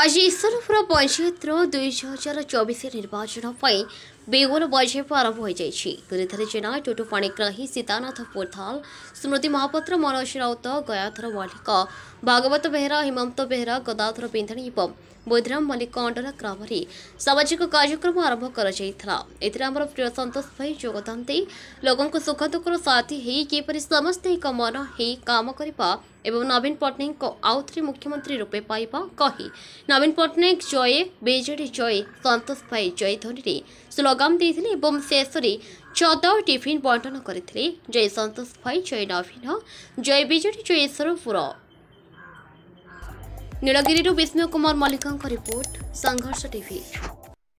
ଆଜି ଈଶ୍ୱରପୁର ପଞ୍ଚାୟତର ଦୁଇଶହ ହଜାର ଚବିଶ ନିର୍ବାଚନ ପାଇଁ ବେଗୁନ ବଜେଟ୍ ଆରମ୍ଭ ହୋଇଯାଇଛି ଦୁଇଥରେ ଜେନା ଟୁଟୁ ପାଣିଗ୍ରାହୀ ସୀତାନାଥ ପୋଥାଲ ସ୍ମୃତି ମହାପାତ୍ର ମନୋଜ ରାଉତ ଗୟାଧର ମଲ୍ଲିକ ଭାଗବତ ବେହେରା ହିମନ୍ତ ବେହେରା ଗଦାଧର ପିନ୍ଧାଣୀ ଏବଂ ବୋଧରାମ ମଲ୍ଲିକ ଅଣ୍ଡରା ଗ୍ରାମରେ ସାମାଜିକ କାର୍ଯ୍ୟକ୍ରମ ଆରମ୍ଭ କରାଯାଇଥିଲା ଏଥିରେ ଆମର ପ୍ରିୟ ସନ୍ତୋଷ ଭାଇ ଯୋଗଦାନ ଦେଇ ଲୋକଙ୍କ ସୁଖ ଦୁଃଖର ସାଥୀ ହେଇ କିପରି ସମସ୍ତେ ଏକ ମନ ହେଇ କାମ କରିବା ଏବଂ ନବୀନ ପଟ୍ଟନାୟକଙ୍କୁ ଆଉଥରେ ମୁଖ୍ୟମନ୍ତ୍ରୀ ରୂପେ ପାଇବା କହି ନବୀନ ପଟ୍ଟନାୟକ ଜୟେ ବିଜେଡ଼ି ଜୟେ ସନ୍ତୋଷ ଭାଇ ଜୟ ଧ୍ୱନିରେ ସ୍ଲୋଗାନ ଦେଇଥିଲେ ଏବଂ ଶେଷରେ ଚଦ ଟିଫିନ୍ ବଣ୍ଟନ କରିଥିଲେ ଜୟ ସନ୍ତୋଷ ଭାଇ ଜୟ ନବୀନ ଜୟ ବିଜେଡ଼ି ଜୟ ସ୍ୱରୂପୁର ନୀଳଗିରିରୁ ବିଷ୍ଣୁ କୁମାର ମଲ୍ଲିକଙ୍କ ରିପୋର୍ଟ ସଂଘର୍ଷ ଟିଭି